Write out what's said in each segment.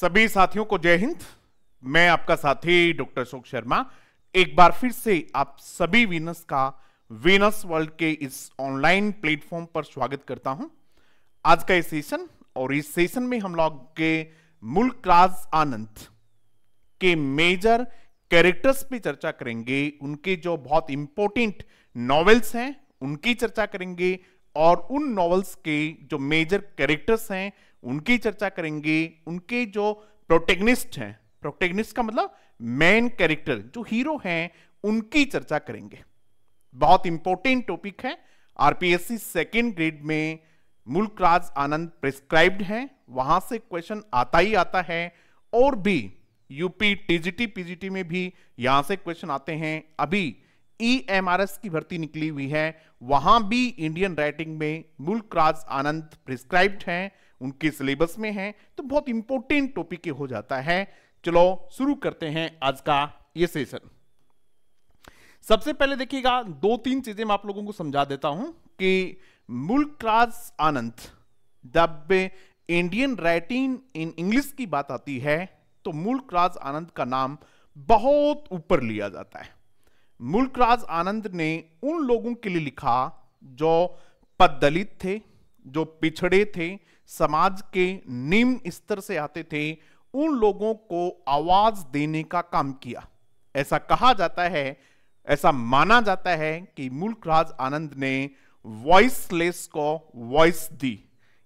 सभी साथियों को जय हिंद मैं आपका साथी डॉक्टर अशोक शर्मा एक बार फिर से आप सभी वीनस का वीनस वर्ल्ड के इस ऑनलाइन प्लेटफॉर्म पर स्वागत करता हूं आज का ये सेशन और इस सेशन में हम लोग के मुल्क राज आनंद के मेजर कैरेक्टर्स पे चर्चा करेंगे उनके जो बहुत इंपॉर्टेंट नॉवेल्स हैं उनकी चर्चा करेंगे और उन नॉवेल्स के जो मेजर कैरेक्टर्स हैं उनकी चर्चा करेंगे उनके जो प्रोटेगनिस्ट हैं प्रोटेगनिस्ट का मतलब मेन कैरेक्टर जो हीरो हैं उनकी चर्चा करेंगे बहुत इंपॉर्टेंट टॉपिक है आरपीएससी सेकेंड ग्रेड में मुल्क राज आनंद प्रिस्क्राइब्ड है वहां से क्वेश्चन आता ही आता है और भी यूपी टीजीटी पीजीटी में भी यहां से क्वेश्चन आते हैं अभी ईएमआरएस e की भर्ती निकली हुई है वहां भी इंडियन राइटिंग में मुल्क राज आनंद प्रिस्क्राइब्ड है उनके सिलेबस में है तो बहुत इंपॉर्टेंट टॉपिक हो जाता है चलो शुरू करते हैं आज का ये सेशन सबसे पहले देखिएगा दो तीन चीजें मैं आप लोगों को समझा देता हूं कि मुल्क राज आनंद जब इंडियन राइटिंग इन इंग्लिश की बात आती है तो मुल्क राज आनंद का नाम बहुत ऊपर लिया जाता है मुल्क राज आनंद ने उन लोगों के लिए लिखा जो पद दलित थे जो पिछड़े थे समाज के निम्न स्तर से आते थे उन लोगों को आवाज देने का काम किया ऐसा कहा जाता है ऐसा माना जाता है कि मुल्कराज आनंद ने वॉइसलेस को वॉइस दी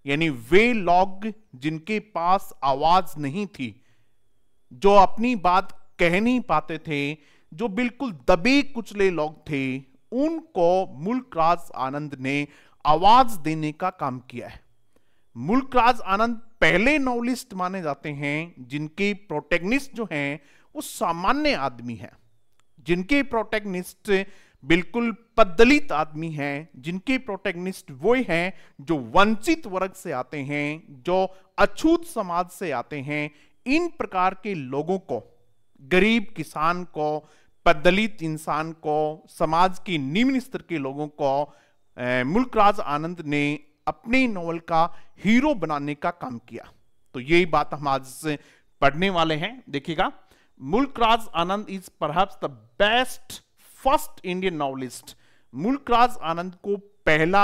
यानी वे लोग जिनके पास आवाज नहीं थी जो अपनी बात कह नहीं पाते थे जो बिल्कुल दबे कुचले लोग थे उनको मुल्कराज आनंद ने आवाज देने का काम किया है मुल्कराज आनंद पहले नॉवलिस्ट माने जाते हैं जिनके प्रोटेगनिस्ट जो हैं वो सामान्य आदमी हैं जिनके प्रोटेगनिस्ट बिल्कुल पदलित आदमी हैं जिनके प्रोटेगनिस्ट वो हैं जो वंचित वर्ग से आते हैं जो अछूत समाज से आते हैं इन प्रकार के लोगों को गरीब किसान को पदलित इंसान को समाज के निम्न स्तर के लोगों को मुल्कराज आनंद ने अपने नॉवल का हीरो बनाने का काम किया तो यही बात हम आज से पढ़ने वाले हैं देखिएगा Mulkraj Anand is perhaps the best first Indian novelist Mulkraj Anand को पहला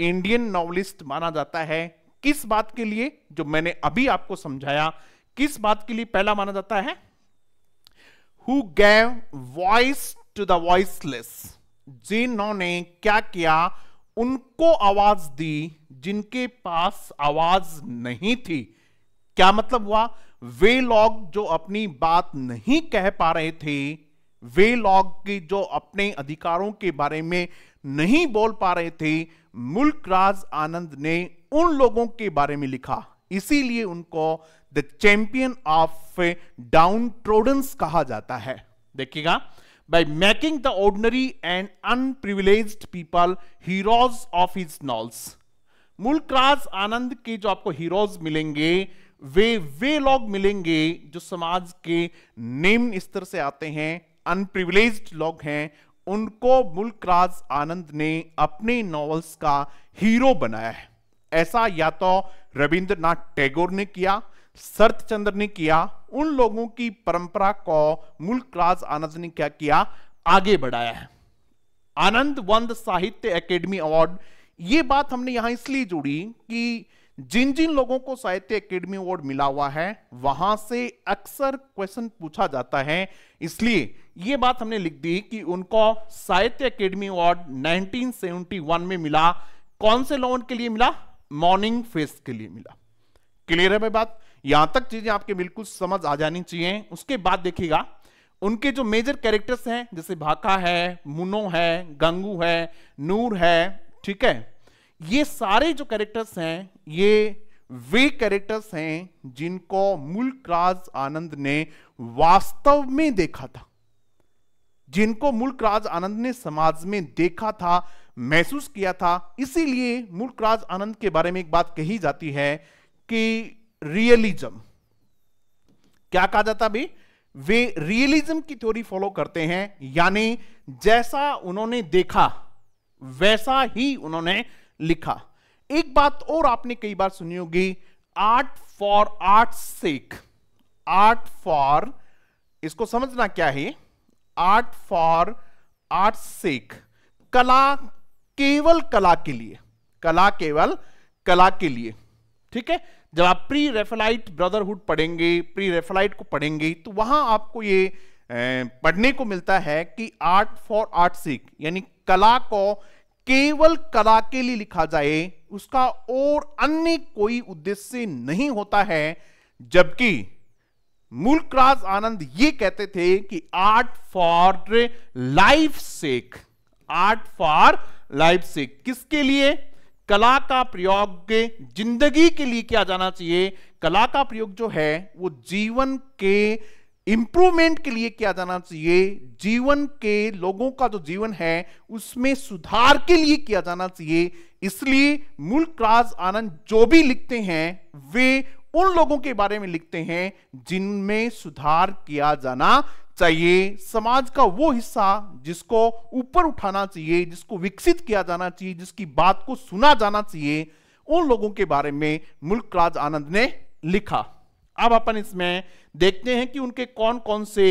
इंडियन नॉवलिस्ट माना जाता है किस बात के लिए जो मैंने अभी आपको समझाया किस बात के लिए पहला माना जाता है who gave voice to the voiceless जिन्होंने क्या किया उनको आवाज दी जिनके पास आवाज नहीं थी क्या मतलब हुआ वे लोग जो अपनी बात नहीं कह पा रहे थे वे लोग की जो अपने अधिकारों के बारे में नहीं बोल पा रहे थे मुल्क राज आनंद ने उन लोगों के बारे में लिखा इसीलिए उनको the champion of downtroddens कहा जाता है देखिएगा by making the ordinary and unprivileged people heroes of his नॉल्स मूलक्रास आनंद के जो आपको हीरोज मिलेंगे वे वे लोग मिलेंगे जो समाज के निम्न स्तर से आते हैं अनप्रिविलेज लोग हैं उनको मुल्कराज आनंद ने अपने नॉवेल्स का हीरो बनाया है ऐसा या तो रविंद्रनाथ टैगोर ने किया शरत चंद्र ने किया उन लोगों की परंपरा को मूल क्लास आनंद ने क्या किया आगे बढ़ाया है आनंद वंद साहित्य एकेडमी अवार्ड ये बात हमने यहां इसलिए जोड़ी कि जिन जिन लोगों को साहित्य एकेडमी अवार्ड मिला हुआ है वहां से अक्सर क्वेश्चन पूछा जाता है इसलिए ये बात हमने लिख दी कि उनको साहित्य एकेडमी अवार्ड 1971 में मिला कौन से लोन के लिए मिला मॉर्निंग फेस के लिए मिला क्लियर है भाई बात यहां तक चीजें आपके बिल्कुल समझ आ जानी चाहिए उसके बाद देखिएगा उनके जो मेजर कैरेक्टर्स हैं जैसे भाका है मुनो है गंगू है नूर है ठीक है ये सारे जो कैरेक्टर्स हैं ये वे कैरेक्टर्स हैं जिनको मुल्कराज आनंद ने वास्तव में देखा था जिनको मुल्कराज आनंद ने समाज में देखा था महसूस किया था इसीलिए मुल्कराज आनंद के बारे में एक बात कही जाती है कि रियलिज्म क्या कहा जाता भी वे रियलिज्म की थ्योरी फॉलो करते हैं यानी जैसा उन्होंने देखा वैसा ही उन्होंने लिखा एक बात और आपने कई बार सुनी होगी art for art sake art for इसको समझना क्या है आर्ट फॉर आर्ट सेक कला केवल कला के लिए कला केवल कला के लिए ठीक है जब आप प्री रेफेलाइट ब्रदरहुड पढ़ेंगे प्री रेफेलाइट को पढ़ेंगे तो वहां आपको ये पढ़ने को मिलता है कि आर्ट फॉर आर्ट सिक यानी कला को केवल कला के लिए लिखा जाए उसका और अन्य कोई उद्देश्य नहीं होता है जबकि मूलकराज आनंद ये कहते थे कि art for life sake art for life sake किसके लिए कला का प्रयोग जिंदगी के लिए किया जाना चाहिए कला का प्रयोग जो है वो जीवन के इंप्रूवमेंट के लिए किया जाना चाहिए जीवन के लोगों का जो जीवन है उसमें सुधार के लिए किया जाना चाहिए इसलिए मूल क्रास आनंद जो भी लिखते हैं वे उन लोगों के बारे में लिखते हैं जिनमें सुधार किया जाना चाहिए समाज का वो हिस्सा जिसको ऊपर उठाना चाहिए जिसको विकसित किया जाना चाहिए जिसकी बात को सुना जाना चाहिए उन लोगों के बारे में मुल्कराज आनंद ने लिखा अब अपन इसमें देखते हैं कि उनके कौन कौन से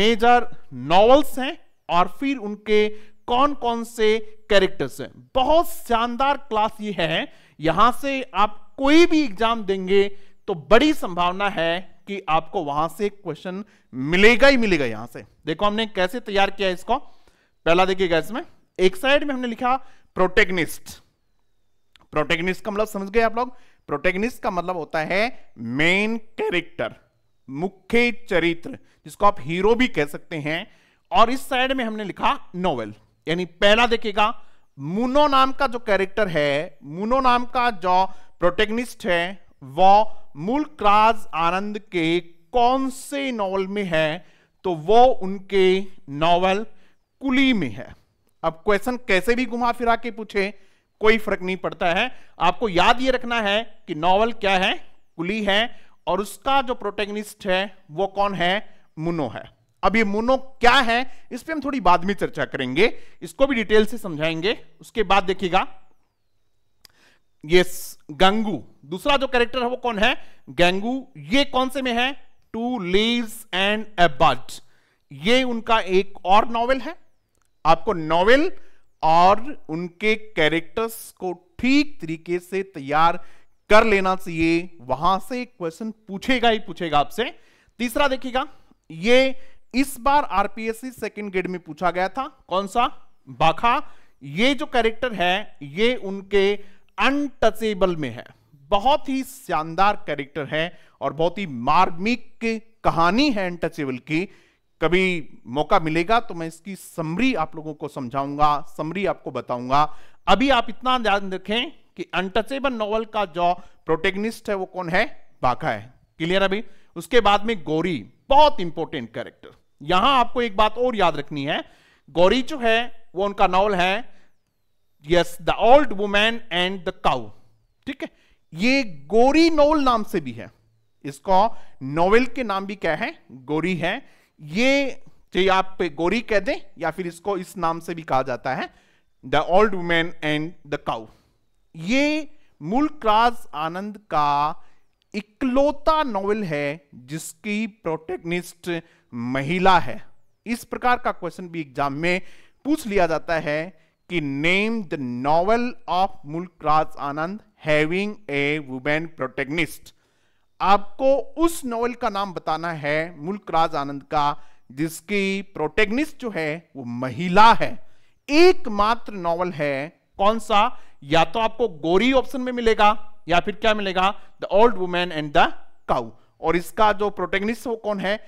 मेजर नॉवल्स हैं और फिर उनके कौन कौन से कैरेक्टर्स हैं बहुत शानदार क्लास ये है यहां से आप कोई भी एग्जाम देंगे तो बड़ी संभावना है कि आपको वहां से क्वेश्चन मिलेगा ही मिलेगा यहां से देखो हमने कैसे तैयार किया इसको पहला देखिएगा इसमें एक साइड में हमने लिखा प्रोटेगनिस्ट प्रोटेगनिस्ट का मतलब समझ गए आप लोग प्रोटेगनिस्ट का मतलब होता है मेन कैरेक्टर मुख्य चरित्र जिसको आप हीरो भी कह सकते हैं और इस साइड में हमने लिखा नोवेल यानी पहला देखेगा मुनो नाम का जो कैरेक्टर है मुनो नाम का जो प्रोटेगनिस्ट है वह मुल्कराज आनंद के कौन से नॉवल में है तो वो उनके नॉवल कुली में है अब क्वेश्चन कैसे भी घुमा फिरा के पूछे कोई फर्क नहीं पड़ता है आपको याद ये रखना है कि नॉवल क्या है कुली है और उसका जो प्रोटेगनिस्ट है वो कौन है मुनो है अब ये मुनो क्या है इस पर हम थोड़ी बाद में चर्चा करेंगे इसको भी डिटेल से समझाएंगे उसके बाद देखिएगा ये गंगू दूसरा जो कैरेक्टर है वो कौन है गंगू ये कौन से में है two leaves and a bud ये उनका एक और नॉवेल है आपको नॉवेल और उनके कैरेक्टर्स को ठीक तरीके से तैयार कर लेना चाहिए वहां से क्वेश्चन पूछेगा ही पूछेगा आपसे तीसरा देखिएगा ये इस बार आरपीएससी सेकेंड ग्रेड में पूछा गया था कौन सा बाखा ये जो कैरेक्टर है ये उनके अनटचेबल में है बहुत ही शानदार कैरेक्टर है और बहुत ही मार्मिक कहानी है अनटचेबल की कभी मौका मिलेगा तो मैं इसकी समरी आप लोगों को समझाऊंगा समरी आपको बताऊंगा अभी आप इतना ध्यान रखें कि अनटचेबल नॉवल का जो प्रोटेगनिस्ट है वो कौन है बाका है क्लियर अभी उसके बाद में गौरी बहुत इंपॉर्टेंट कैरेक्टर यहां आपको एक बात और याद रखनी है गौरी जो है वो उनका नॉवल है yes the old woman and the cow ठीक है ये गोरी नोवल नाम से भी है इसको नोवेल के नाम भी क्या है गोरी है ये चाहे आप गोरी कह दें या फिर इसको इस नाम से भी कहा जाता है the old women and the cow ये मूल राज आनंद का इकलौता नॉवेल है जिसकी प्रोटेक्निस्ट महिला है इस प्रकार का क्वेश्चन भी एग्जाम में पूछ लिया जाता है कि name the novel of Mulk Raj Anand having a women protagonist आपको उस नॉवेल का नाम बताना है मुल्क राज आनंद का जिसकी प्रोटेगनिस्ट जो है वो महिला है एकमात्र नॉवल है कौन सा या तो आपको गोरी ऑप्शन में मिलेगा या फिर क्या मिलेगा the old women and the cow और इसका जो प्रोटेगनिस्ट वो कौन है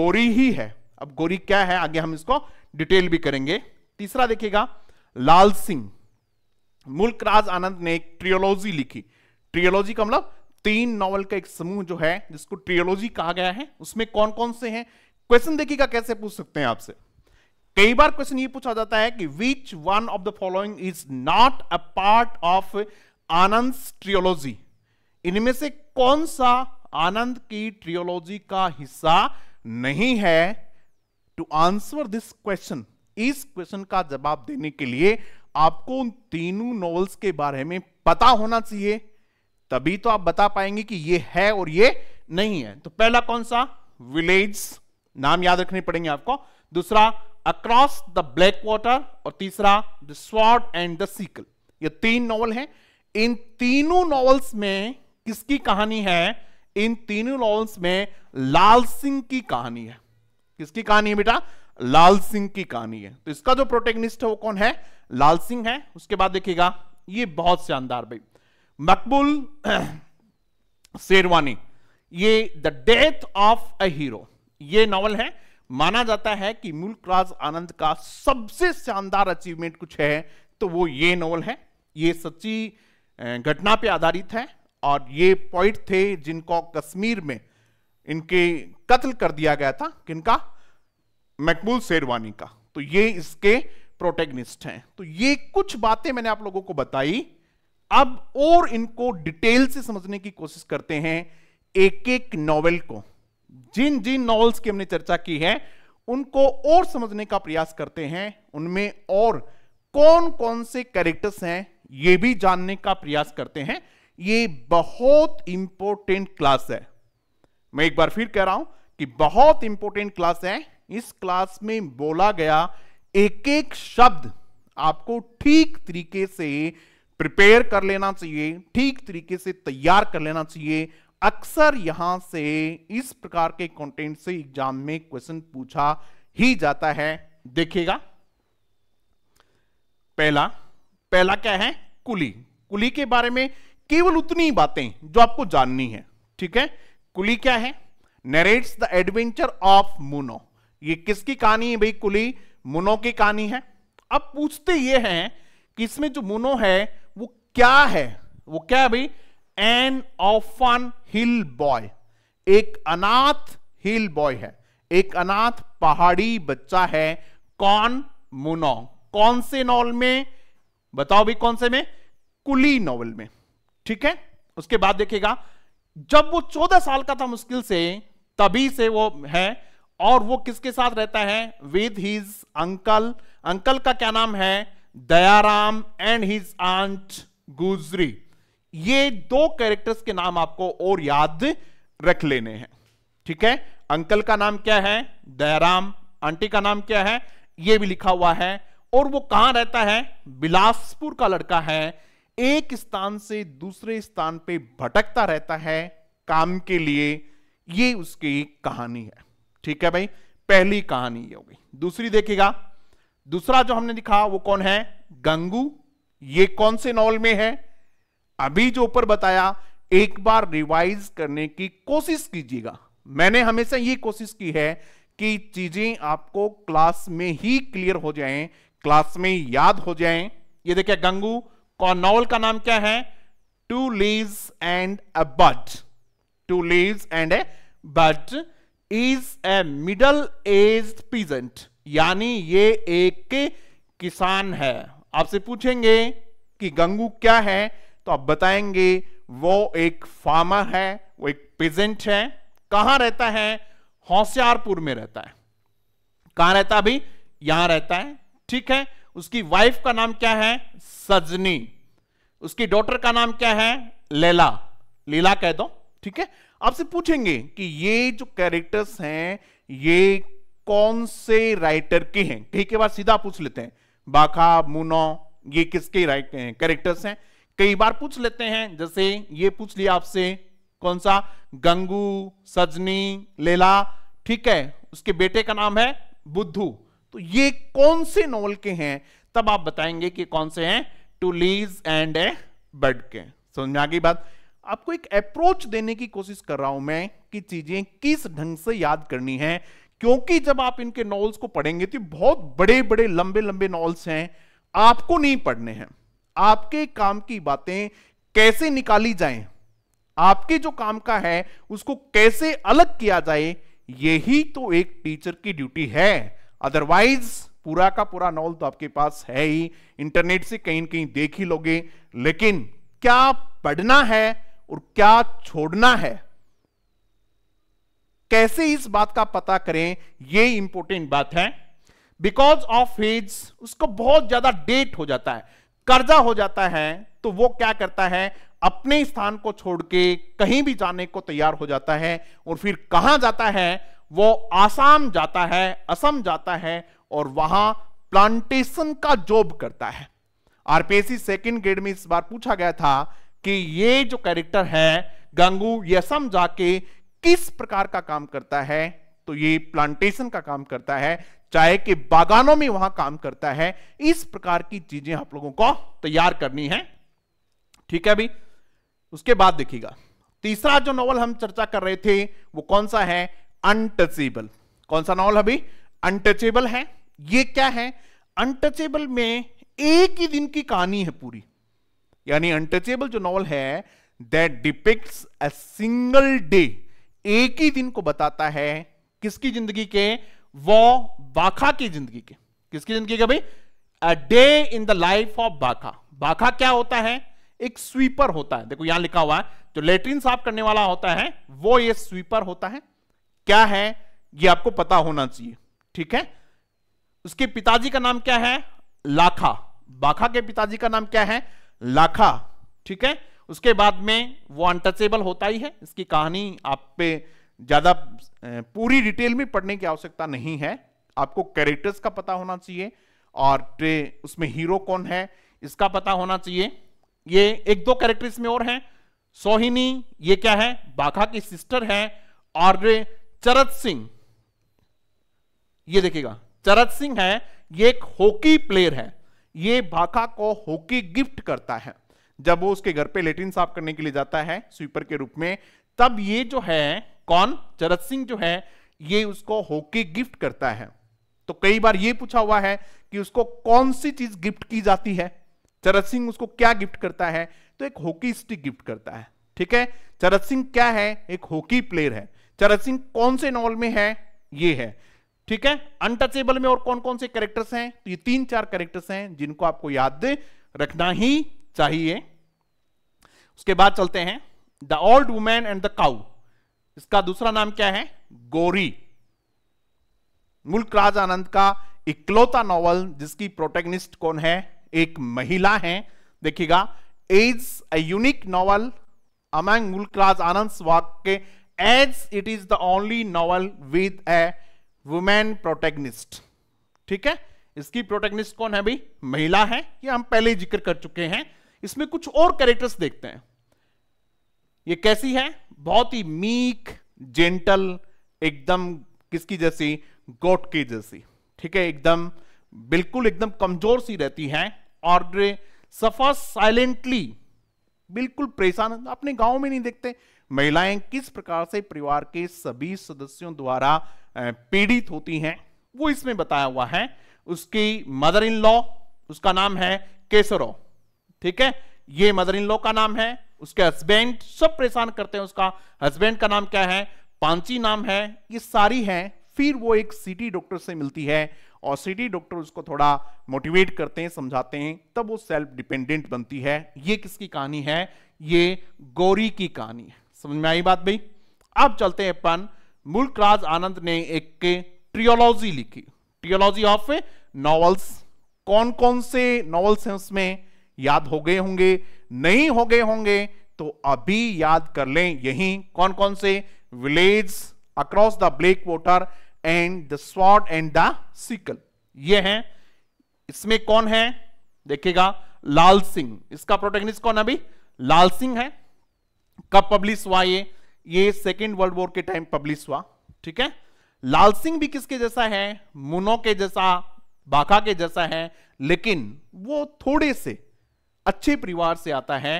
गोरी ही है अब गोरी क्या है आगे हम इसको डिटेल भी करेंगे तीसरा देखिएगा लाल सिंह मुल्कराज आनंद ने एक ट्रियोलॉजी लिखी ट्रियोलॉजी का मतलब तीन नॉवल का एक समूह जो है जिसको ट्रियोलॉजी कहा गया है उसमें कौन कौन से हैं क्वेश्चन देखिएगा कैसे पूछ सकते हैं आपसे कई बार क्वेश्चन ये पूछा जाता है कि which one of the following is not a part of Anand trilogy इनमें से कौन सा आनंद की ट्रियोलॉजी का हिस्सा नहीं है टू आंसर दिस क्वेश्चन इस क्वेश्चन का जवाब देने के लिए आपको उन तीनों नॉवेल्स के बारे में पता होना चाहिए तभी तो आप बता पाएंगे कि ये है और ये नहीं है तो पहला कौन सा विलेज नाम याद रखने पड़ेंगे आपको दूसरा अक्रॉस द ब्लैक वॉटर और तीसरा the sword and the sickle ये तीन नॉवल हैं इन तीनों नॉवल्स में किसकी कहानी है इन तीनों नॉवल्स में लाल सिंह की कहानी है किसकी कहानी है बेटा लाल सिंह की कहानी है तो इसका जो प्रोटेगनिस्ट है वो कौन है लाल सिंह है उसके बाद देखिएगा ये बहुत शानदार भाई मकबूल शेरवानी ये the death of a hero ये नॉवल है माना जाता है कि मुल्क राज आनंद का सबसे शानदार अचीवमेंट कुछ है तो वो ये नॉवल है ये सच्ची घटना पे आधारित है और ये पॉइंट थे जिनको कश्मीर में इनके कत्ल कर दिया गया था किनका मकबूल शेरवानी का तो ये इसके प्रोटेगनिस्ट हैं तो ये कुछ बातें मैंने आप लोगों को बताई अब और इनको डिटेल से समझने की कोशिश करते हैं एक एक नॉवेल को जिन जिन नॉवेल्स की हमने चर्चा की है उनको और समझने का प्रयास करते हैं उनमें और कौन कौन से कैरेक्टर्स हैं ये भी जानने का प्रयास करते हैं ये बहुत इंपॉर्टेंट क्लास है मैं एक बार फिर कह रहा हूं कि बहुत इंपॉर्टेंट क्लास है इस क्लास में बोला गया एक एक शब्द आपको ठीक तरीके से प्रिपेयर कर लेना चाहिए ठीक तरीके से तैयार कर लेना चाहिए अक्सर यहां से इस प्रकार के कंटेंट से एग्जाम में क्वेश्चन पूछा ही जाता है देखिएगा पहला पहला क्या है कुली कुली के बारे में केवल उतनी बातें जो आपको जाननी है ठीक है कुली क्या है narrates the adventure of Munoo ये किसकी कहानी है भाई कुली मुनो की कहानी है अब पूछते ये हैं कि इसमें जो मुनो है वो क्या है वो क्या है भाई एन ऑफन हिल बॉय एक अनाथ हिल बॉय है एक अनाथ पहाड़ी बच्चा है कौन मुनो कौन से नॉवल में बताओ भी कौन से में कुली नॉवल में ठीक है उसके बाद देखिएगा जब वो चौदह साल का था मुश्किल से तभी से वो है और वो किसके साथ रहता है विद हिज अंकल अंकल का क्या नाम है दयाराम एंड हिज आंट गुजरी ये दो कैरेक्टर्स के नाम आपको और याद रख लेने हैं ठीक है अंकल का नाम क्या है दयाराम आंटी का नाम क्या है ये भी लिखा हुआ है और वो कहां रहता है बिलासपुर का लड़का है एक स्थान से दूसरे स्थान पे भटकता रहता है काम के लिए ये उसकी कहानी है ठीक है भाई पहली कहानी ये हो गई दूसरी देखिएगा दूसरा जो हमने लिखा वो कौन है गंगू ये कौन से नॉवल में है अभी जो ऊपर बताया एक बार रिवाइज करने की कोशिश कीजिएगा मैंने हमेशा ये कोशिश की है कि चीजें आपको क्लास में ही क्लियर हो जाएं क्लास में याद हो जाएं ये देखिए गंगू कौन नॉवल का नाम क्या है two leave and a bud two leave and a bud is a middle age peasant यानी ये एक किसान है आपसे पूछेंगे कि गंगू क्या है तो आप बताएंगे वो एक फार्मर है वो एक पेजेंट है कहां रहता है होशियारपुर में रहता है कहां रहता अभी यहां रहता है ठीक है उसकी वाइफ का नाम क्या है सजनी उसकी डॉटर का नाम क्या है लेला लीला कह दो ठीक है आपसे पूछेंगे कि ये जो कैरेक्टर्स हैं ये कौन से राइटर के हैं कई के बार सीधा पूछ लेते हैं बाखा मुनो ये किसके राइटर हैं कैरेक्टर्स हैं कई बार पूछ लेते हैं जैसे ये पूछ लिया आपसे कौन सा गंगू सजनी लेला ठीक है उसके बेटे का नाम है बुद्धू तो ये कौन से नॉवल के हैं तब आप बताएंगे कि कौन से हैं two leaves and a bird के समझ में आ गई बात आपको एक अप्रोच देने की कोशिश कर रहा हूं मैं कि चीजें किस ढंग से याद करनी है क्योंकि जब आप इनके नॉवल्स को पढ़ेंगे तो बहुत बड़े बड़े लंबे लंबे नॉवल्स हैं आपको नहीं पढ़ने हैं आपके काम की बातें कैसे निकाली जाए आपके जो काम का है उसको कैसे अलग किया जाए यही तो एक टीचर की ड्यूटी है अदरवाइज पूरा का पूरा नॉवल तो आपके पास है ही इंटरनेट से कहीं कहीं देख ही लोगे लेकिन क्या पढ़ना है और क्या छोड़ना है कैसे इस बात का पता करें ये इंपॉर्टेंट बात है बिकॉज ऑफ हिज उसको बहुत ज्यादा डेट हो जाता है कर्जा हो जाता है तो वो क्या करता है अपने स्थान को छोड़ के कहीं भी जाने को तैयार हो जाता है और फिर कहां जाता है वो आसाम जाता है असम जाता है और वहां प्लांटेशन का जॉब करता है आरपीएससी सेकंड ग्रेड में इस बार पूछा गया था कि ये जो कैरेक्टर है गंगू यह समझा के किस प्रकार का काम करता है तो ये प्लांटेशन का काम करता है चाहे कि बागानों में वहां काम करता है इस प्रकार की चीजें आप लोगों को तैयार करनी है ठीक है भाई उसके बाद देखिएगा तीसरा जो नॉवल हम चर्चा कर रहे थे वो कौन सा है अनटचेबल कौन सा नॉवल अभी अनटचेबल है ये क्या है अनटचेबल में एक ही दिन की कहानी है पूरी यानी अनटचेबल जो नॉवल है that depicts a single day एक ही दिन को बताता है किसकी जिंदगी के वो बाखा की जिंदगी के किसकी जिंदगी के भाई a day in the life of Bakha Bakha क्या होता है एक स्वीपर होता है देखो यहां लिखा हुआ है जो लेटरिन साफ करने वाला होता है वो ये स्वीपर होता है क्या है ये आपको पता होना चाहिए ठीक है उसके पिताजी का नाम क्या है लाखा बाखा के पिताजी का नाम क्या है लाखा ठीक है उसके बाद में वो अनटचेबल होता ही है इसकी कहानी आप पे ज़्यादा पूरी डिटेल में पढ़ने की आवश्यकता नहीं है आपको कैरेक्टर्स का पता होना चाहिए और उसमें हीरो कौन है इसका पता होना चाहिए ये एक दो कैरेक्टर इसमें और हैं सोहिनी ये क्या है बाघा की सिस्टर है और चरत सिंह ये देखिएगा चरत सिंह है ये एक हॉकी प्लेयर है ये भाखा को होकी गिफ्ट करता है जब वो उसके घर पे लेटिन साफ करने के लिए जाता है स्वीपर के रूप में तब ये जो है कौन चरत सिंह जो है ये उसको होकी गिफ्ट करता है तो कई बार ये पूछा हुआ है कि उसको कौन सी चीज गिफ्ट की जाती है चरत सिंह उसको क्या गिफ्ट करता है तो एक हॉकी स्टिक गिफ्ट करता है ठीक है चरत सिंह क्या है एक हॉकी प्लेयर है चरत सिंह कौन से नॉवल में है ये है ठीक है अनटचेबल में और कौन कौन से कैरेक्टर्स हैं तो ये तीन चार कैरेक्टर्स हैं जिनको आपको याद रखना ही चाहिए उसके बाद चलते हैं the old women and the cow इसका दूसरा नाम क्या है गोरी मुल्क राज आनंद का इकलौता नॉवल जिसकी प्रोटेगनिस्ट कौन है एक महिला है देखिएगा is a unique novel among Mulk Raj Anand work के as it is the only novel with a women protagonist ठीक है इसकी प्रोटेगनिस्ट कौन है भाई महिला है ये हम पहले ही जिक्र कर चुके हैं इसमें कुछ और कैरेक्टर्स देखते हैं ये कैसी है बहुत ही मीक जेंटल एकदम किसकी जैसी गोट की जैसी ठीक है एकदम बिल्कुल एकदम कमजोर सी रहती है और सफर साइलेंटली बिल्कुल परेशान अपने गांव में नहीं देखते महिलाएं किस प्रकार से परिवार के सभी सदस्यों द्वारा पीड़ित होती हैं वो इसमें बताया हुआ है उसकी मदर इन लॉ उसका नाम है केसरो ठीक है ये मदर इन लॉ का नाम है उसके हस्बैंड सब परेशान करते हैं उसका हस्बैंड का नाम क्या है पांची नाम है ये सारी है फिर वो एक सिटी डॉक्टर से मिलती है और सिटी डॉक्टर उसको थोड़ा मोटिवेट करते हैं समझाते हैं तब वो सेल्फ डिपेंडेंट बनती है ये किसकी कहानी है ये गौरी की कहानी है समझ में आई बात भाई अब चलते हैं अपन मुल्क आनंद ने एक ट्रियोलॉजी लिखी ट्रियोलॉजी ऑफ नॉवल्स कौन कौन से नॉवल्स हैं उसमें याद हो गए होंगे नहीं हो गए होंगे तो अभी याद कर लें यही कौन कौन से village across the black water and the sword and the sickle ये हैं इसमें कौन है देखिएगा लाल सिंह इसका प्रोटेगनिस्ट कौन अभी लाल सिंह है कब पब्लिश हुआ ये ये सेकेंड वर्ल्ड वॉर के टाइम पब्लिश हुआ ठीक है लाल सिंह भी किसके जैसा है मुनो के जैसा बाका के जैसा है लेकिन वो थोड़े से अच्छे परिवार से आता है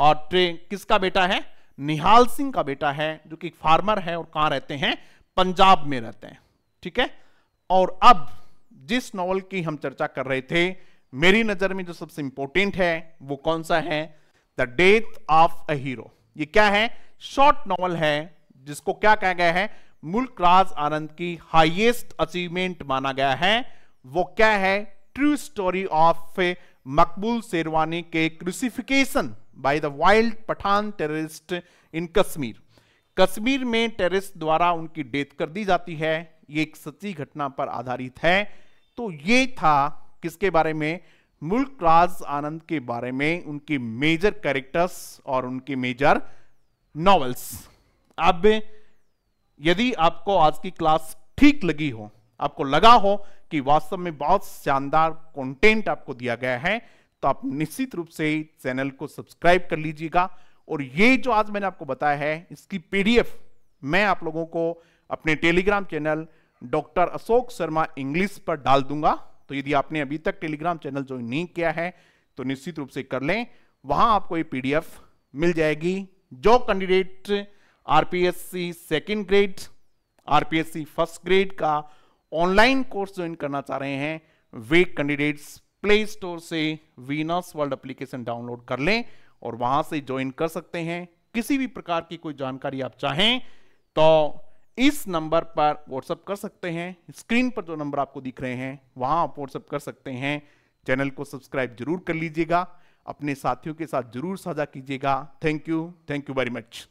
और ट्रेन किसका बेटा है निहाल सिंह का बेटा है जो कि फार्मर है और कहां रहते हैं पंजाब में रहते हैं ठीक है और अब जिस नॉवल की हम चर्चा कर रहे थे मेरी नज़र में जो सबसे इंपॉर्टेंट है वो कौन सा है the death of a hero ये क्या है शॉर्ट नॉवल है जिसको क्या कहा गया है मुल्क राज आनंद की हाईएस्ट अचीवमेंट माना गया है वो क्या है true story of Maqbool Sherwani के crucifixion by the wild Pathan terrorist in Kashmir Kashmir में टेररिस्ट द्वारा उनकी डेथ कर दी जाती है ये एक सच्ची घटना पर आधारित है तो ये था किसके बारे में मुल्क राज आनंद के बारे में उनके मेजर कैरेक्टर्स और उनके मेजर नॉवेल्स अब यदि आपको आज की क्लास ठीक लगी हो आपको लगा हो कि वास्तव में बहुत शानदार कंटेंट आपको दिया गया है तो आप निश्चित रूप से चैनल को सब्सक्राइब कर लीजिएगा और ये जो आज मैंने आपको बताया है इसकी पीडीएफ मैं आप लोगों को अपने Telegram channel doctor Ashok Sharma English पर डाल दूंगा तो यदि आपने अभी तक टेलीग्राम चैनल ज्वाइन नहीं किया है तो निश्चित रूप से कर लें वहां आपको ये पीडीएफ मिल जाएगी जो candidate RPSC second grade RPSC first grade का ऑनलाइन कोर्स ज्वाइन करना चाह रहे हैं वे कैंडिडेट्स प्ले स्टोर से वीनस वर्ल्ड एप्लीकेशन डाउनलोड कर लें और वहां से ज्वाइन कर सकते हैं किसी भी प्रकार की कोई जानकारी आप चाहें तो इस नंबर पर व्हाट्सअप कर सकते हैं स्क्रीन पर जो नंबर आपको दिख रहे हैं वहां आप व्हाट्सअप कर सकते हैं चैनल को सब्सक्राइब जरूर कर लीजिएगा अपने साथियों के साथ जरूर साझा कीजिएगा thank you thank you very much